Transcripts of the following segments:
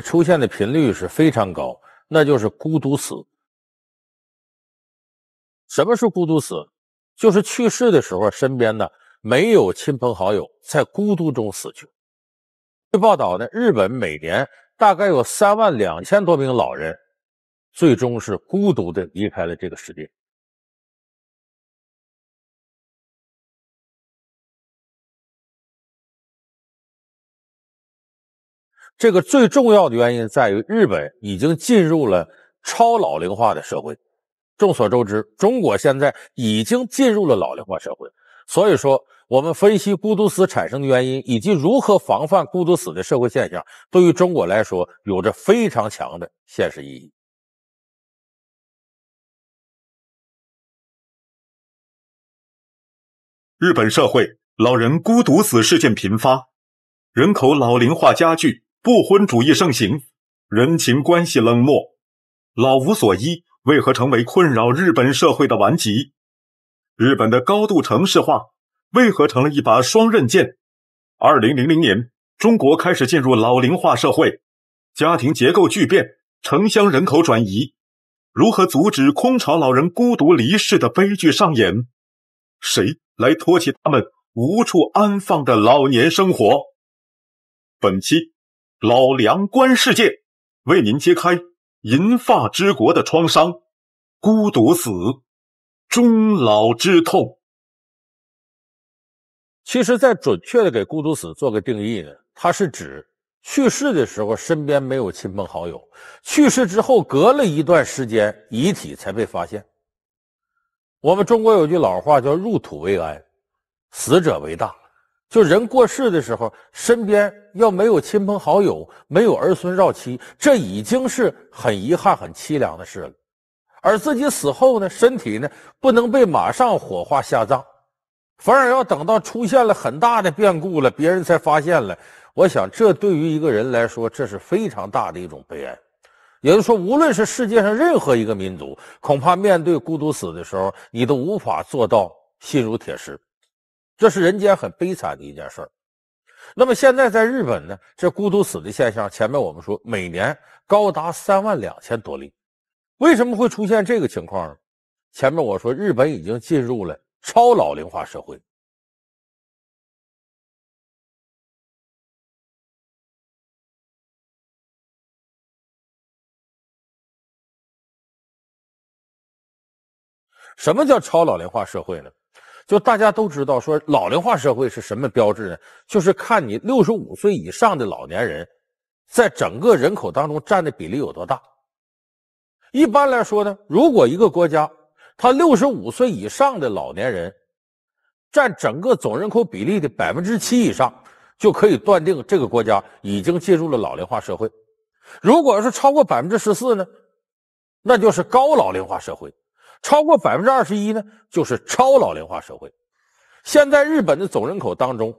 出现的频率是非常高，那就是孤独死。什么是孤独死？就是去世的时候，身边呢没有亲朋好友，在孤独中死去。据报道呢，日本每年大概有三万两千多名老人，最终是孤独的离开了这个世界。这个最重要的原因在于，日本已经进入了超老龄化的社会。众所周知，中国现在已经进入了老龄化社会，所以说，我们分析孤独死产生的原因以及如何防范孤独死的社会现象，对于中国来说有着非常强的现实意义。日本社会老人孤独死事件频发，人口老龄化加剧。不婚主义盛行，人情关系冷漠，老无所依，为何成为困扰日本社会的顽疾？日本的高度城市化为何成了一把双刃剑？二零零零年，中国开始进入老龄化社会，家庭结构巨变，城乡人口转移，如何阻止空巢老人孤独离世的悲剧上演？谁来托起他们无处安放的老年生活？本期。老梁观世界，为您揭开银发之国的创伤、孤独死、终老之痛。其实，在准确的给孤独死做个定义呢，它是指去世的时候身边没有亲朋好友，去世之后隔了一段时间，遗体才被发现。我们中国有句老话叫“入土为安”，死者为大。就人过世的时候，身边要没有亲朋好友，没有儿孙绕膝，这已经是很遗憾、很凄凉的事了。而自己死后呢，身体呢不能被马上火化下葬，反而要等到出现了很大的变故了，别人才发现了。我想，这对于一个人来说，这是非常大的一种悲哀。也就是说，无论是世界上任何一个民族，恐怕面对孤独死的时候，你都无法做到心如铁石。这是人间很悲惨的一件事儿。那么现在在日本呢，这孤独死的现象，前面我们说每年高达三万两千多例。为什么会出现这个情况呢？前面我说日本已经进入了超老龄化社会。什么叫超老龄化社会呢？就大家都知道，说老龄化社会是什么标志呢？就是看你六十五岁以上的老年人，在整个人口当中占的比例有多大。一般来说呢，如果一个国家，他六十五岁以上的老年人，占整个总人口比例的百分之七以上，就可以断定这个国家已经进入了老龄化社会。如果要是超过百分之十四呢，那就是高老龄化社会。超过百分之二十一呢，就是超老龄化社会。现在日本的总人口当中，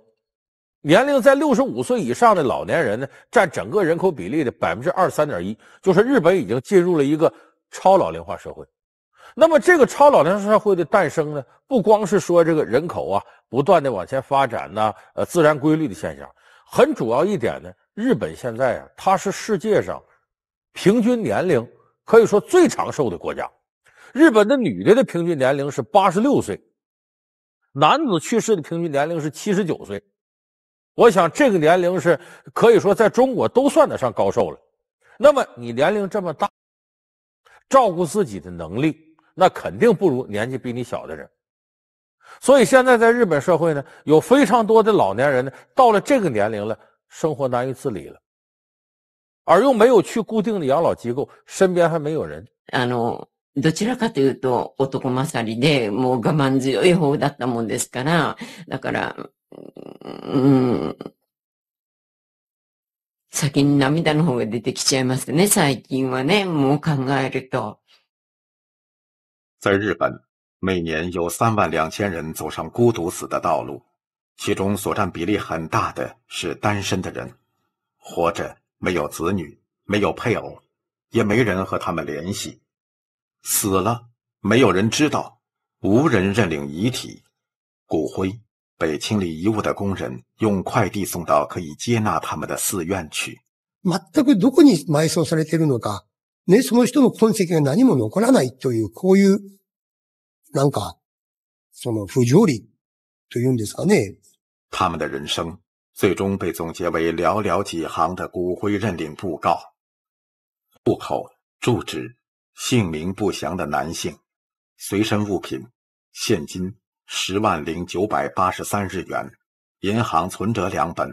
年龄在六十五岁以上的老年人呢，占整个人口比例的百分之二十三点一，就是日本已经进入了一个超老龄化社会。那么，这个超老龄社会的诞生呢，不光是说这个人口啊不断的往前发展呐，呃，自然规律的现象，很主要一点呢，日本现在啊，它是世界上平均年龄可以说最长寿的国家。日本的女的的平均年龄是八十六岁，男子去世的平均年龄是七十九岁。我想这个年龄是可以说在中国都算得上高寿了。那么你年龄这么大，照顾自己的能力那肯定不如年纪比你小的人。所以现在在日本社会呢，有非常多的老年人呢，到了这个年龄了，生活难以自理了，而又没有去固定的养老机构，身边还没有人。どちらかというと男勝りで、もう我慢強い方だったもんですから、だから、うん、先に涙の方が出てきちゃいますね、最近はね、もう考えると。在日本，每年有三万两千人走上孤独死的道路，其中所占比例很大的是单身的人，活着没有子女，没有配偶，也没人和他们联系。死了，没有人知道，无人认领遗体，骨灰被清理遗物的工人用快递送到可以接纳他们的寺院去。全くどこに埋葬されているのか、ねその人の痕跡が何も残らないというこういうなんかその不条理というんですかね。他们的人生最终被总结为寥寥几行的骨灰认领布告，户口住址。姓名不详的男性，随身物品：现金十万零九百八十三日元，银行存折两本。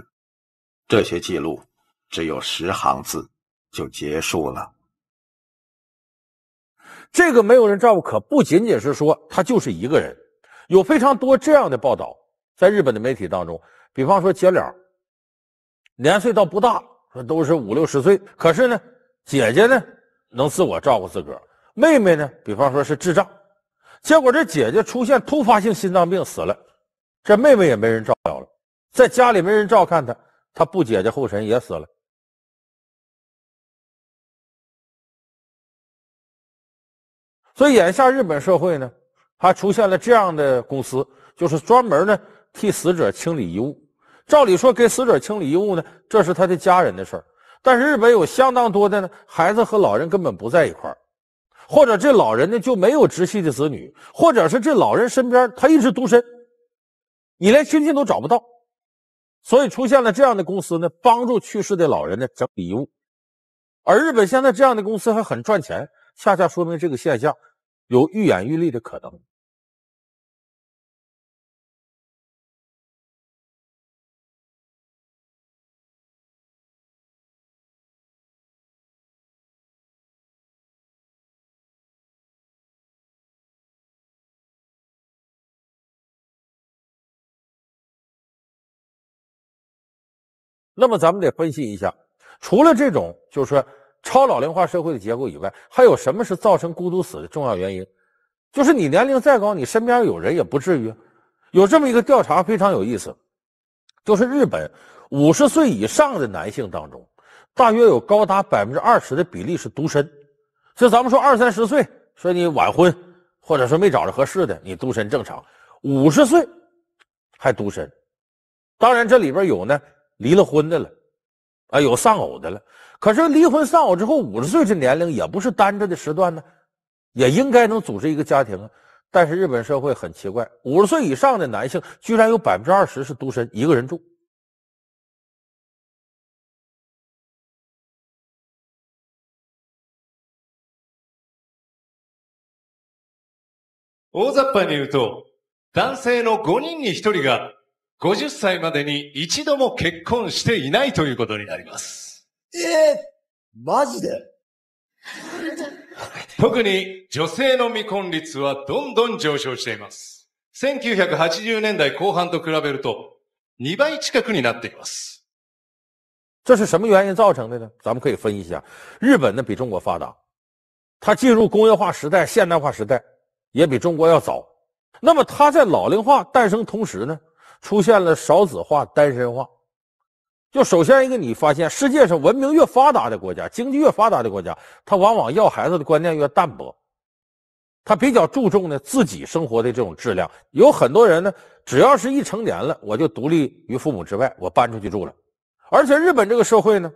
这些记录只有十行字就结束了。这个没有人照顾，可不仅仅是说他就是一个人，有非常多这样的报道在日本的媒体当中。比方说姐俩，年岁倒不大，都是五六十岁，可是呢，姐姐呢？能自我照顾自个儿，妹妹呢？比方说是智障，结果这姐姐出现突发性心脏病死了，这妹妹也没人照料了，在家里没人照看她，她不姐姐后尘也死了。所以眼下日本社会呢，还出现了这样的公司，就是专门呢替死者清理遗物。照理说给死者清理遗物呢，这是他的家人的事儿。但是日本有相当多的呢，孩子和老人根本不在一块儿，或者这老人呢就没有直系的子女，或者是这老人身边他一直独身，你连亲戚都找不到，所以出现了这样的公司呢，帮助去世的老人呢整理遗物，而日本现在这样的公司还很赚钱，恰恰说明这个现象有愈演愈烈的可能。那么咱们得分析一下，除了这种就是说超老龄化社会的结构以外，还有什么是造成孤独死的重要原因？就是你年龄再高，你身边有人也不至于。有这么一个调查非常有意思，就是日本五十岁以上的男性当中，大约有高达百分之二十的比例是独身。所以咱们说二三十岁，说你晚婚或者说没找着合适的，你独身正常。五十岁还独身，当然这里边有呢。离了婚的了，啊，有丧偶的了。可是离婚丧偶之后，五十岁这年龄也不是单着的时段呢，也应该能组织一个家庭啊。但是日本社会很奇怪，五十岁以上的男性居然有百分之二十是独身，一个人住。大雑っに言うと、男性の五人に一人が。50歳までに一度も結婚していないということになります。ええー、マジで 特に女性の未婚率はどんどん上昇しています。1980年代後半と比べると2倍近くになっています。这是什么原因造成的呢？咱们可以分析一下。日本呢比中国发达，它进入工业化时代、现代化时代也比中国要早。那么它在老龄化诞生同时呢，出现了少子化、单身化。就首先一个，你发现世界上文明越发达的国家，经济越发达的国家，他往往要孩子的观念越淡薄，他比较注重呢自己生活的这种质量。有很多人呢，只要是一成年了，我就独立于父母之外，我搬出去住了。而且日本这个社会呢，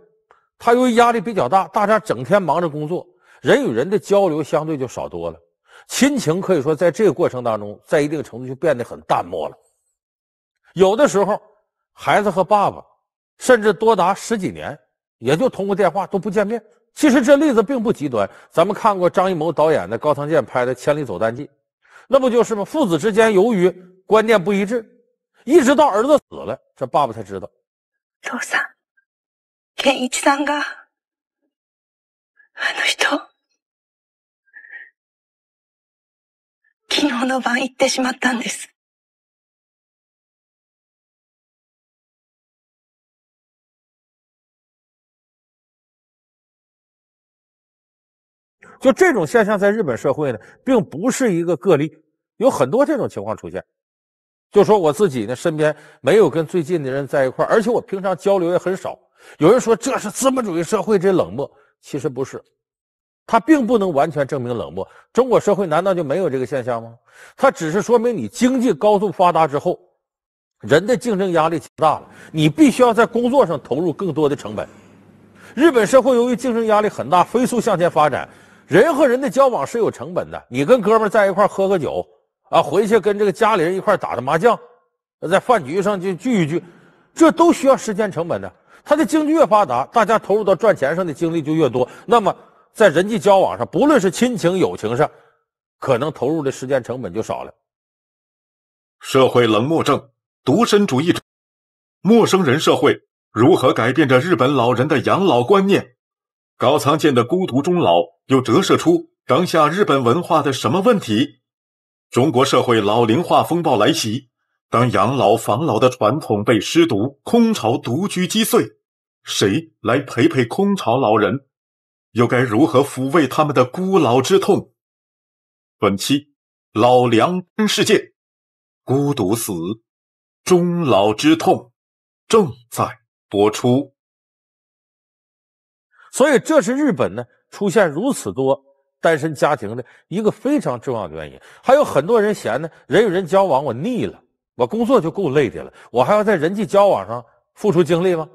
他由于压力比较大，大家整天忙着工作，人与人的交流相对就少多了，亲情可以说在这个过程当中，在一定程度就变得很淡漠了。有的时候，孩子和爸爸甚至多达十几年，也就通过电话都不见面。其实这例子并不极端，咱们看过张艺谋导演的高仓健拍的《千里走单骑》，那不就是吗？父子之间由于观念不一致，一直到儿子死了，这爸爸才知道。一就这种现象，在日本社会呢，并不是一个个例，有很多这种情况出现。就说我自己呢，身边没有跟最近的人在一块而且我平常交流也很少。有人说这是资本主义社会这冷漠，其实不是，它并不能完全证明冷漠。中国社会难道就没有这个现象吗？它只是说明你经济高度发达之后，人的竞争压力大了，你必须要在工作上投入更多的成本。日本社会由于竞争压力很大，飞速向前发展。人和人的交往是有成本的。你跟哥们在一块喝喝个酒，啊，回去跟这个家里人一块打打麻将，在饭局上就聚一聚，这都需要时间成本的。他的经济越发达，大家投入到赚钱上的精力就越多，那么在人际交往上，不论是亲情、友情上，可能投入的时间成本就少了。社会冷漠症、独身主义者、陌生人社会，如何改变着日本老人的养老观念？高仓健的孤独终老，又折射出当下日本文化的什么问题？中国社会老龄化风暴来袭，当养老防老的传统被失独、空巢独居击碎，谁来陪陪空巢老人？又该如何抚慰他们的孤老之痛？本期《老梁看世界》，孤独死、终老之痛，正在播出。所以，这是日本呢出现如此多单身家庭的一个非常重要的原因。还有很多人嫌呢，人与人交往我腻了，我工作就够累的了，我还要在人际交往上付出精力吗？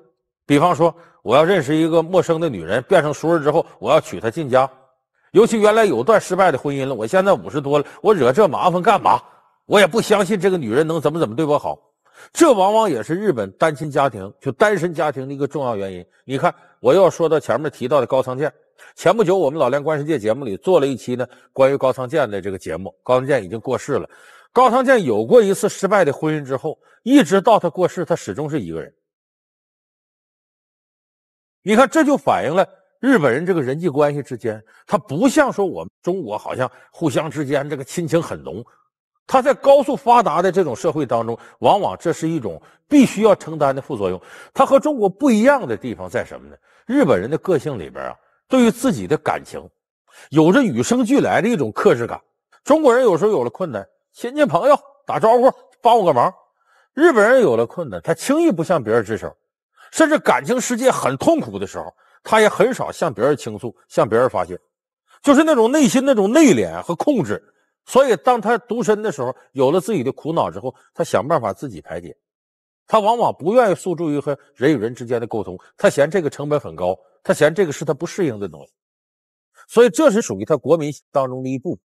比方说，我要认识一个陌生的女人，变成熟人之后，我要娶她进家。尤其原来有段失败的婚姻了，我现在五十多了，我惹这麻烦干嘛？我也不相信这个女人能怎么怎么对我好。这往往也是日本单亲家庭就单身家庭的一个重要原因。你看。我又说到前面提到的高仓健。前不久，我们老梁观世界节目里做了一期呢，关于高仓健的这个节目。高仓健已经过世了。高仓健有过一次失败的婚姻之后，一直到他过世，他始终是一个人。你看，这就反映了日本人这个人际关系之间，他不像说我们中国好像互相之间这个亲情很浓。他在高速发达的这种社会当中，往往这是一种必须要承担的副作用。他和中国不一样的地方在什么呢？日本人的个性里边啊，对于自己的感情，有着与生俱来的一种克制感。中国人有时候有了困难，亲戚朋友打招呼，帮我个忙；日本人有了困难，他轻易不向别人吱声，甚至感情世界很痛苦的时候，他也很少向别人倾诉，向别人发泄，就是那种内心那种内敛和控制。所以，当他独身的时候，有了自己的苦恼之后，他想办法自己排解。他往往不愿意诉诸于和人与人之间的沟通，他嫌这个成本很高，他嫌这个是他不适应的东西。所以，这是属于他国民当中的一部分。